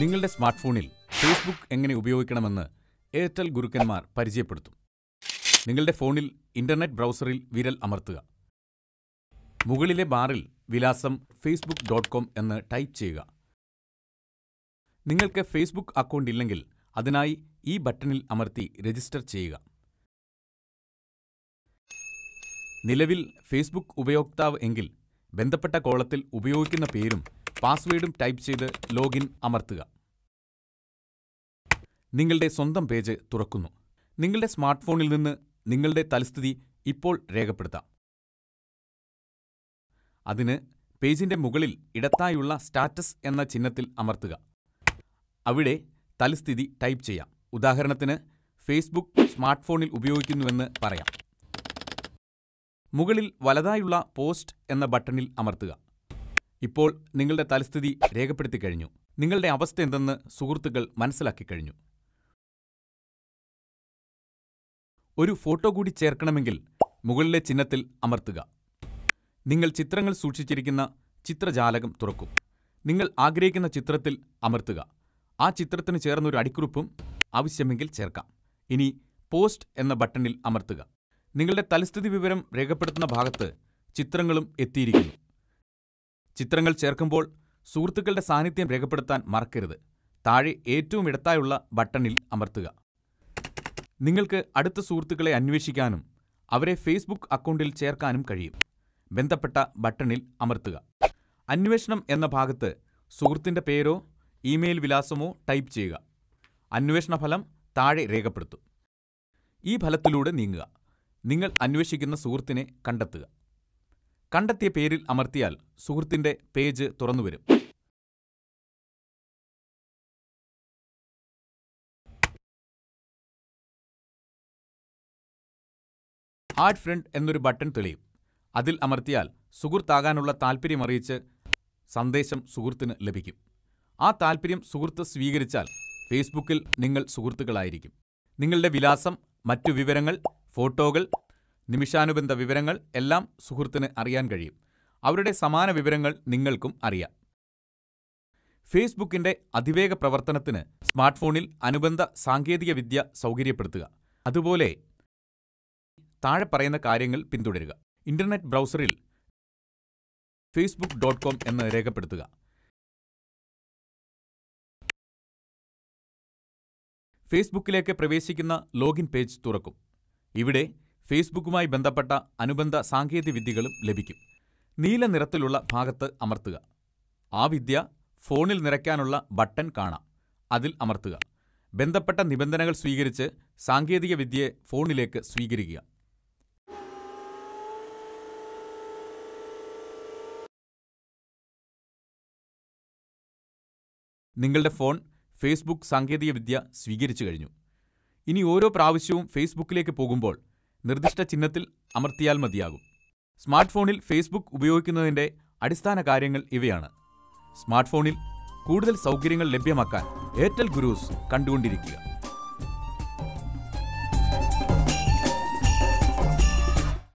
നിങ്ങളുടെ സ്മാർട്ട് ഫോണിൽ ഫേസ്ബുക്ക് എങ്ങനെ ഉപയോഗിക്കണമെന്ന് എയർടെൽ ഗുരുക്കന്മാർ പരിചയപ്പെടുത്തും നിങ്ങളുടെ ഫോണിൽ ഇന്റർനെറ്റ് ബ്രൗസറിൽ വിരൽ അമർത്തുക മുകളിലെ ബാറിൽ വിലാസം ഫേസ്ബുക്ക് ഡോട്ട് കോം എന്ന് ടൈപ്പ് ചെയ്യുക നിങ്ങൾക്ക് ഫേസ്ബുക്ക് അക്കൗണ്ട് ഇല്ലെങ്കിൽ അതിനായി ഈ ബട്ടണിൽ അമർത്തി രജിസ്റ്റർ ചെയ്യുക നിലവിൽ ഫേസ്ബുക്ക് ഉപയോക്താവ് എങ്കിൽ ബന്ധപ്പെട്ട കോളത്തിൽ ഉപയോഗിക്കുന്ന പേരും പാസ്വേഡും ടൈപ്പ് ചെയ്ത് ലോഗിൻ അമർത്തുക നിങ്ങളുടെ സ്വന്തം പേജ് തുറക്കുന്നു നിങ്ങളുടെ സ്മാർട്ട് നിന്ന് നിങ്ങളുടെ തലസ്ഥിതി ഇപ്പോൾ രേഖപ്പെടുത്താം അതിന് പേജിൻ്റെ മുകളിൽ ഇടത്തായുള്ള സ്റ്റാറ്റസ് എന്ന ചിഹ്നത്തിൽ അമർത്തുക അവിടെ തലസ്ഥിതി ടൈപ്പ് ചെയ്യാം ഉദാഹരണത്തിന് ഫേസ്ബുക്ക് സ്മാർട്ട് ഫോണിൽ ഉപയോഗിക്കുന്നുവെന്ന് പറയാം മുകളിൽ വലതായുള്ള പോസ്റ്റ് എന്ന ബട്ടണിൽ അമർത്തുക ഇപ്പോൾ നിങ്ങളുടെ തലസ്ഥിതി രേഖപ്പെടുത്തി കഴിഞ്ഞു നിങ്ങളുടെ അവസ്ഥ എന്തെന്ന് സുഹൃത്തുക്കൾ മനസ്സിലാക്കി കഴിഞ്ഞു ഒരു ഫോട്ടോ കൂടി ചേർക്കണമെങ്കിൽ മുകളിലെ ചിഹ്നത്തിൽ അമർത്തുക നിങ്ങൾ ചിത്രങ്ങൾ സൂക്ഷിച്ചിരിക്കുന്ന ചിത്രജാലകം തുറക്കും നിങ്ങൾ ആഗ്രഹിക്കുന്ന ചിത്രത്തിൽ അമർത്തുക ആ ചിത്രത്തിന് ചേർന്നൊരു അടിക്കുറിപ്പും ആവശ്യമെങ്കിൽ ചേർക്കാം ഇനി പോസ്റ്റ് എന്ന ബട്ടണിൽ അമർത്തുക നിങ്ങളുടെ തലസ്ഥിതി വിവരം രേഖപ്പെടുത്തുന്ന ഭാഗത്ത് ചിത്രങ്ങളും എത്തിയിരിക്കുന്നു ചിത്രങ്ങൾ ചേർക്കുമ്പോൾ സുഹൃത്തുക്കളുടെ സാന്നിധ്യം രേഖപ്പെടുത്താൻ മറക്കരുത് താഴെ ഏറ്റവും ഇടത്തായുള്ള ബട്ടണിൽ അമർത്തുക നിങ്ങൾക്ക് അടുത്ത സുഹൃത്തുക്കളെ അന്വേഷിക്കാനും അവരെ ഫേസ്ബുക്ക് അക്കൗണ്ടിൽ ചേർക്കാനും കഴിയും ബന്ധപ്പെട്ട ബട്ടണിൽ അമർത്തുക അന്വേഷണം എന്ന ഭാഗത്ത് സുഹൃത്തിൻ്റെ പേരോ ഇമെയിൽ വിലാസമോ ടൈപ്പ് ചെയ്യുക അന്വേഷണ ഫലം താഴെ രേഖപ്പെടുത്തും ഈ ഫലത്തിലൂടെ നീങ്ങുക നിങ്ങൾ അന്വേഷിക്കുന്ന സുഹൃത്തിനെ കണ്ടെത്തുക കണ്ടെത്തിയ പേരിൽ അമർത്തിയാൽ സുഹൃത്തിന്റെ പേജ് തുറന്നുവരും ആഡ് ഫ്രണ്ട് എന്നൊരു ബട്ടൺ തെളിയും അതിൽ അമർത്തിയാൽ സുഹൃത്താകാനുള്ള അറിയിച്ച് സന്ദേശം സുഹൃത്തിന് ലഭിക്കും ആ താൽപ്പര്യം സുഹൃത്ത് സ്വീകരിച്ചാൽ ഫേസ്ബുക്കിൽ നിങ്ങൾ സുഹൃത്തുക്കളായിരിക്കും നിങ്ങളുടെ വിലാസം മറ്റു വിവരങ്ങൾ ഫോട്ടോകൾ നിമിഷാനുബന്ധ വിവരങ്ങൾ എല്ലാം സുഹൃത്തിന് അറിയാൻ കഴിയും അവരുടെ സമാന വിവരങ്ങൾ നിങ്ങൾക്കും അറിയാം ഫേസ്ബുക്കിന്റെ അതിവേഗ പ്രവർത്തനത്തിന് സ്മാർട്ട്ഫോണിൽ അനുബന്ധ സാങ്കേതിക വിദ്യ സൗകര്യപ്പെടുത്തുക അതുപോലെ താഴെ പറയുന്ന കാര്യങ്ങൾ പിന്തുടരുക ഇന്റർനെറ്റ് ബ്രൗസറിൽ ഫേസ്ബുക്ക് ഡോട്ട് കോം എന്ന് രേഖപ്പെടുത്തുക ഫേസ്ബുക്കിലേക്ക് പ്രവേശിക്കുന്ന ലോഗിൻ പേജ് തുറക്കും ഇവിടെ ഫേസ്ബുക്കുമായി ബന്ധപ്പെട്ട അനുബന്ധ സാങ്കേതികവിദ്യകളും ലഭിക്കും നീല നിറത്തിലുള്ള ഭാഗത്ത് അമർത്തുക ആ വിദ്യ ഫോണിൽ നിറയ്ക്കാനുള്ള ബട്ടൺ കാണാം അതിൽ അമർത്തുക ബന്ധപ്പെട്ട നിബന്ധനകൾ സ്വീകരിച്ച് വിദ്യയെ ഫോണിലേക്ക് സ്വീകരിക്കുക നിങ്ങളുടെ ഫോൺ ഫേസ്ബുക്ക് സാങ്കേതികവിദ്യ സ്വീകരിച്ചു കഴിഞ്ഞു ഇനി ഓരോ പ്രാവശ്യവും ഫേസ്ബുക്കിലേക്ക് പോകുമ്പോൾ നിർദ്ദിഷ്ട ചിഹ്നത്തിൽ അമർത്തിയാൽ മതിയാകും സ്മാർട്ട് ഫോണിൽ ഫേസ്ബുക്ക് ഉപയോഗിക്കുന്നതിൻ്റെ അടിസ്ഥാന കാര്യങ്ങൾ ഇവയാണ് സ്മാർട്ട് ഫോണിൽ കൂടുതൽ സൗകര്യങ്ങൾ ലഭ്യമാക്കാൻ എയർടെൽ ഗുരൂസ് കണ്ടുകൊണ്ടിരിക്കുക